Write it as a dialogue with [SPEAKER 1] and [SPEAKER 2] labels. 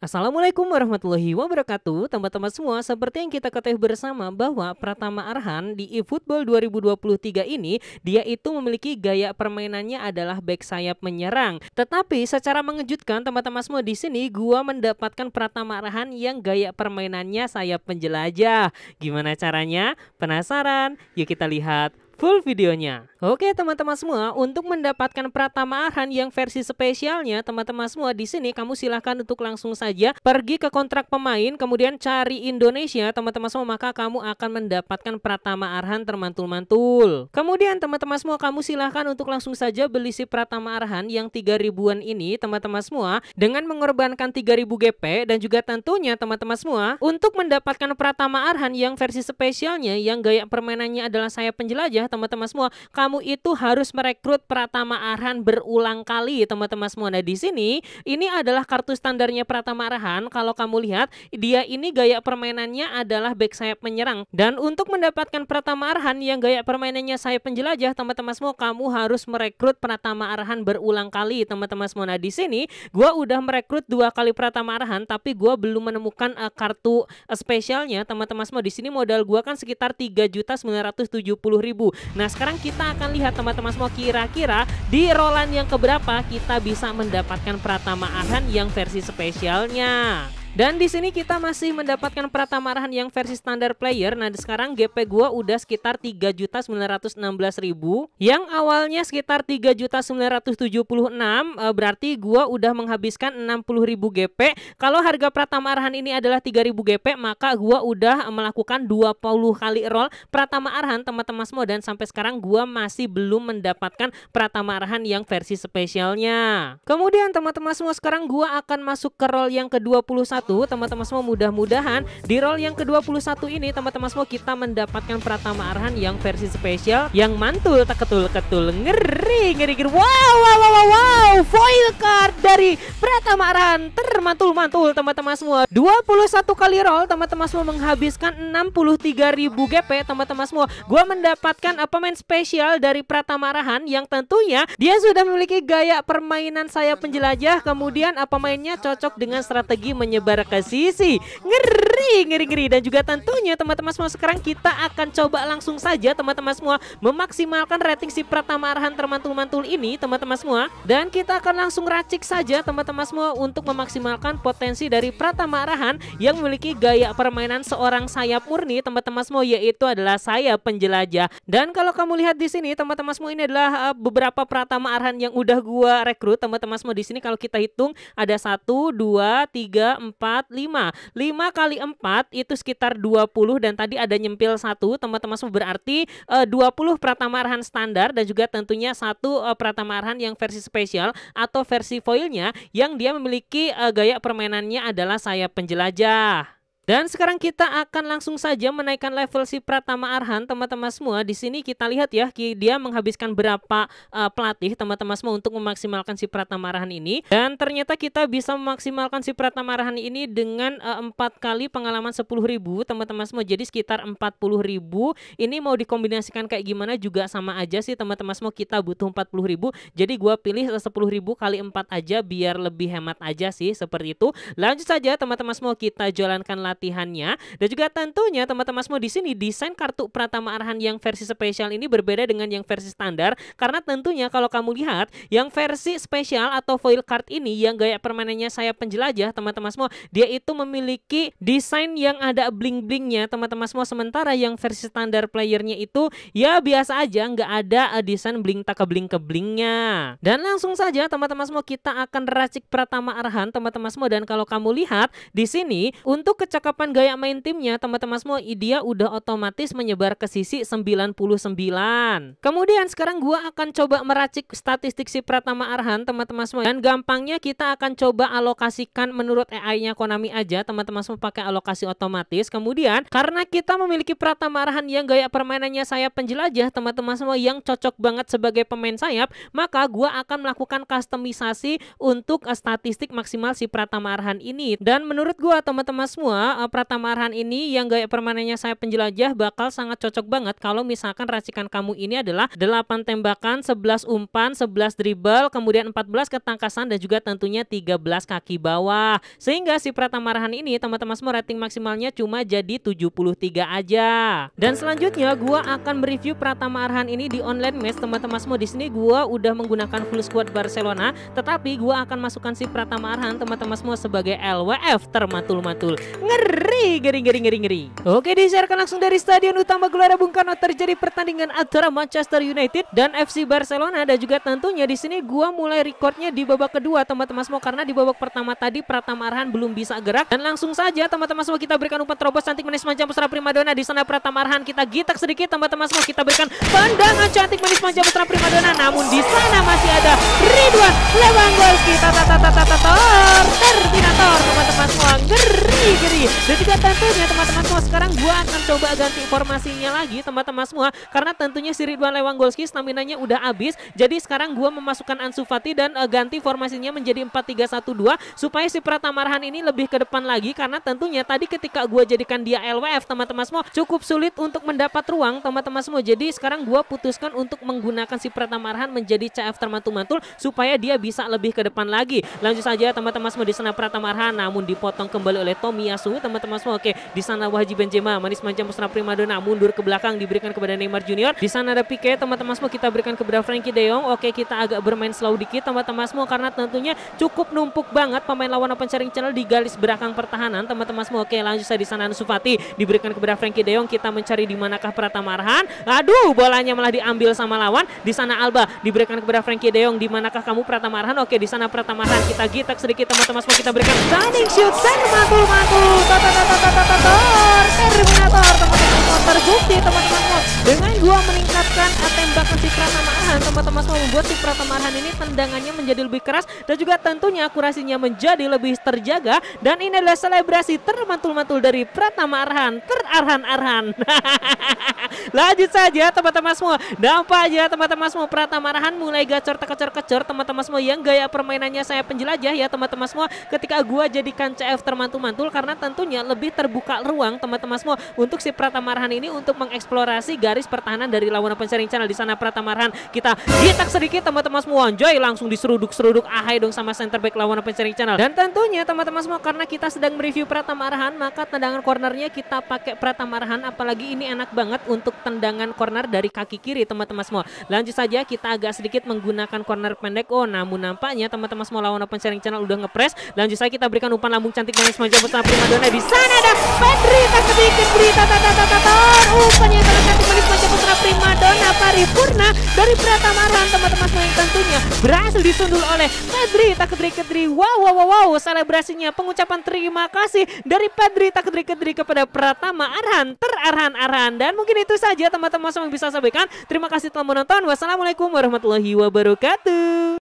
[SPEAKER 1] Assalamualaikum warahmatullahi wabarakatuh Teman-teman semua seperti yang kita ketahui bersama bahwa Pratama Arhan di eFootball 2023 ini Dia itu memiliki gaya permainannya adalah back sayap menyerang Tetapi secara mengejutkan teman-teman semua di sini Gua mendapatkan Pratama Arhan yang gaya permainannya sayap penjelajah Gimana caranya? Penasaran? Yuk kita lihat full videonya. Oke teman-teman semua, untuk mendapatkan Pratama Arhan yang versi spesialnya, teman-teman semua di sini kamu silahkan untuk langsung saja pergi ke kontrak pemain, kemudian cari Indonesia, teman-teman semua, maka kamu akan mendapatkan Pratama Arhan termantul-mantul. Kemudian teman-teman semua, kamu silahkan untuk langsung saja beli si Pratama Arhan yang 3 ribuan ini, teman-teman semua, dengan mengorbankan 3000 GP dan juga tentunya teman-teman semua, untuk mendapatkan Pratama Arhan yang versi spesialnya yang gaya permainannya adalah saya penjelajah, teman-teman semua. Kamu itu harus merekrut Pratama Arhan berulang kali, teman-teman semua. Nah, di sini ini adalah kartu standarnya Pratama Arhan. Kalau kamu lihat, dia ini gaya permainannya adalah back sayap menyerang. Dan untuk mendapatkan Pratama Arhan yang gaya permainannya sayap penjelajah, teman-teman semua, kamu harus merekrut Pratama Arhan berulang kali, teman-teman semua. Nah, di sini gua udah merekrut dua kali Pratama Arhan, tapi gua belum menemukan uh, kartu uh, spesialnya, teman-teman semua. Di sini modal gua kan sekitar 3 juta 970 ribu. Nah sekarang kita akan lihat teman-teman semua kira-kira di Roland yang keberapa kita bisa mendapatkan Pratama Arhan yang versi spesialnya. Dan di sini kita masih mendapatkan Pratama Arhan yang versi standar player. Nah, sekarang GP gua udah sekitar 3.916.000 yang awalnya sekitar 3.976 eh, berarti gua udah menghabiskan 60.000 GP. Kalau harga Pratama Arhan ini adalah 3.000 GP, maka gua udah melakukan 20 kali roll Pratama Arhan teman-teman semua dan sampai sekarang gua masih belum mendapatkan Pratama Arhan yang versi spesialnya. Kemudian teman-teman semua sekarang gua akan masuk ke roll yang ke-21 teman-teman semua mudah-mudahan di roll yang ke-21 ini teman-teman semua kita mendapatkan Pratama Arhan yang versi spesial yang mantul tak ketul-ketul ngeri ngeri ngeri wow wow wow wow, wow. foil card dari Pratama Arhan termantul-mantul teman-teman semua 21 kali roll teman-teman semua menghabiskan 63.000 GP teman-teman semua gua mendapatkan apa main spesial dari Pratama Arhan yang tentunya dia sudah memiliki gaya permainan saya penjelajah kemudian apa mainnya cocok dengan strategi menyebar ke Sisi. Ngeri, ngeri, ngeri. Dan juga tentunya teman-teman semua sekarang kita akan coba langsung saja teman-teman semua memaksimalkan rating si Pratama Arhan termantul-mantul ini teman-teman semua. Dan kita akan langsung racik saja teman-teman semua untuk memaksimalkan potensi dari Pratama Arhan yang memiliki gaya permainan seorang sayap murni teman-teman semua yaitu adalah sayap penjelajah. Dan kalau kamu lihat di sini teman-teman semua ini adalah eh, beberapa Pratama Arhan yang udah gua rekrut teman-teman semua di sini kalau kita hitung ada 1 2 3 4 4, 5. 5 kali 4 itu sekitar 20 dan tadi ada nyempil satu teman-teman semua berarti eh, uh, 20 Pratama Arhan standar dan juga tentunya satu uh, Pratama Arhan yang versi spesial atau versi foilnya yang dia memiliki uh, gaya permainannya adalah sayap penjelajah. Dan sekarang kita akan langsung saja menaikkan level si Pratama Arhan, teman-teman semua. Di sini kita lihat ya, dia menghabiskan berapa uh, pelatih, teman-teman semua, untuk memaksimalkan si Pratama Arhan ini. Dan ternyata kita bisa memaksimalkan si Pratama Arhan ini dengan eh, empat uh, kali pengalaman ribu, teman-teman semua. Jadi sekitar ribu. Ini mau dikombinasikan kayak gimana juga sama aja sih, teman-teman semua. Kita butuh ribu. Jadi gua pilih ribu kali 4 aja biar lebih hemat aja sih, seperti itu. Lanjut saja, teman-teman semua, kita jalankan latihan latihannya dan juga tentunya teman-teman semua di sini desain kartu Pratama Arhan yang versi spesial ini berbeda dengan yang versi standar karena tentunya kalau kamu lihat yang versi spesial atau foil card ini yang gaya permanennya saya penjelajah teman-teman semua dia itu memiliki desain yang ada bling-blingnya teman-teman semua sementara yang versi standar playernya itu ya biasa aja nggak ada eh, desain bling tak ke blingnya dan langsung saja teman-teman semua kita akan racik Pratama Arhan teman-teman semua dan kalau kamu lihat di sini untuk kecakapan percakapan gaya main timnya teman-teman semua dia udah otomatis menyebar ke sisi 99. Kemudian sekarang gua akan coba meracik statistik si Pratama Arhan teman-teman semua dan gampangnya kita akan coba alokasikan menurut AI-nya Konami aja teman-teman semua pakai alokasi otomatis. Kemudian karena kita memiliki Pratama Arhan yang gaya permainannya saya penjelajah teman-teman semua yang cocok banget sebagai pemain sayap, maka gua akan melakukan customisasi untuk eh, statistik maksimal si Pratama Arhan ini. Dan menurut gua teman-teman semua uh, eh, Pratama Arhan ini yang gaya permanennya saya penjelajah bakal sangat cocok banget kalau misalkan racikan kamu ini adalah 8 tembakan, 11 umpan, 11 dribble, kemudian 14 ketangkasan dan juga tentunya 13 kaki bawah. Sehingga si Pratama Arhan ini teman-teman semua rating maksimalnya cuma jadi 73 aja. Dan selanjutnya gua akan mereview Pratama Arhan ini di online match teman-teman semua di sini gua udah menggunakan full squad Barcelona, tetapi gua akan masukkan si Pratama Arhan teman-teman semua sebagai LWF termatul-matul. Ngeri Ngeri, ngeri, ngeri, ngeri, ngeri. Oke, disiarkan langsung dari Stadion Utama Gelora Bung Karno terjadi pertandingan antara Manchester United dan FC Barcelona. Dan juga tentunya di sini gua mulai recordnya di babak kedua, teman-teman semua. Karena di babak pertama tadi Pratama Arhan belum bisa gerak. Dan langsung saja, teman-teman semua, kita berikan umpan terobos cantik manis manja putra primadona. Di sana Pratama Arhan kita gitak sedikit, teman-teman semua. Kita berikan pandangan cantik manis manja putra primadona. Namun di sana masih ada Ridwan Lewandowski. Tata, tata, tata, tata, Terminator, teman-teman semua. tata tata dan juga tentunya teman-teman semua sekarang gue akan coba ganti formasinya lagi teman-teman semua. Karena tentunya si Ridwan stamina staminanya udah habis. Jadi sekarang gue memasukkan Ansu Fati dan uh, ganti formasinya menjadi 4-3-1-2. Supaya si Pratama Arhan ini lebih ke depan lagi. Karena tentunya tadi ketika gue jadikan dia LWF teman-teman semua cukup sulit untuk mendapat ruang teman-teman semua. Jadi sekarang gue putuskan untuk menggunakan si Pratama Arhan menjadi CF termantul-mantul supaya dia bisa lebih ke depan lagi. Lanjut saja teman-teman semua di sana Pratama Arhan namun dipotong kembali oleh Tomiyasu teman-teman semua. Oke, di sana Wahji Benzema manis macam prima primadona mundur ke belakang diberikan kepada Neymar Junior. Di sana ada Pique, teman-teman semua kita berikan kepada Frankie De Jong. Oke, kita agak bermain slow dikit teman-teman semua karena tentunya cukup numpuk banget pemain lawan open sharing channel di garis belakang pertahanan teman-teman semua. Oke, lanjut saya di sana Ansu Fati diberikan kepada Frankie De Jong. Kita mencari di manakah Pratama Arhan. Aduh, bolanya malah diambil sama lawan. Di sana Alba diberikan kepada Frankie De Jong. Di manakah kamu Pratama Arhan? Oke, di sana Pratama Arhan kita gitak sedikit teman-teman semua kita berikan running shoot dan mantul-mantul Terminator teman-teman semua terbukti teman-teman semua dengan gua meningkatkan tembakan si Pratama teman-teman semua membuat si Pratama ini tendangannya menjadi lebih keras dan juga tentunya akurasinya menjadi lebih terjaga dan ini adalah selebrasi termantul-mantul dari Pratama Arhan terarhan-arhan lanjut saja teman-teman semua dampak aja teman-teman semua Pratama Arhan mulai gacor tekecor-kecor teman-teman semua yang gaya permainannya saya penjelajah ya teman-teman semua ketika gua jadikan CF termantul-mantul karena tentu tentunya lebih terbuka ruang teman-teman semua untuk si Pratama ini untuk mengeksplorasi garis pertahanan dari lawan Open Channel di sana Pratama Arhan kita ditak sedikit teman-teman semua enjoy langsung diseruduk-seruduk ahai dong sama center back lawan Open Channel dan tentunya teman-teman semua karena kita sedang mereview Pratama maka tendangan cornernya kita pakai Pratama apalagi ini enak banget untuk tendangan corner dari kaki kiri teman-teman semua lanjut saja kita agak sedikit menggunakan corner pendek oh namun nampaknya teman-teman semua lawan Open Channel udah ngepres lanjut saya kita berikan umpan lambung cantik dengan semacam bersama Prima Dona di sana ada Pedri tak sedikit berita tata tata tator. Umpannya terasa kembali semacam putra prima Dona paripurna dari Pratama Arhan teman-teman semua yang tentunya berhasil disundul oleh Pedri tak kedri kedri. Wow wow wow wow selebrasinya pengucapan terima kasih dari Pedri tak kedri kedri kepada Pratama Arhan terarhan Arhan dan mungkin itu saja teman-teman semua yang bisa sampaikan. Terima kasih telah menonton. Wassalamualaikum warahmatullahi wabarakatuh.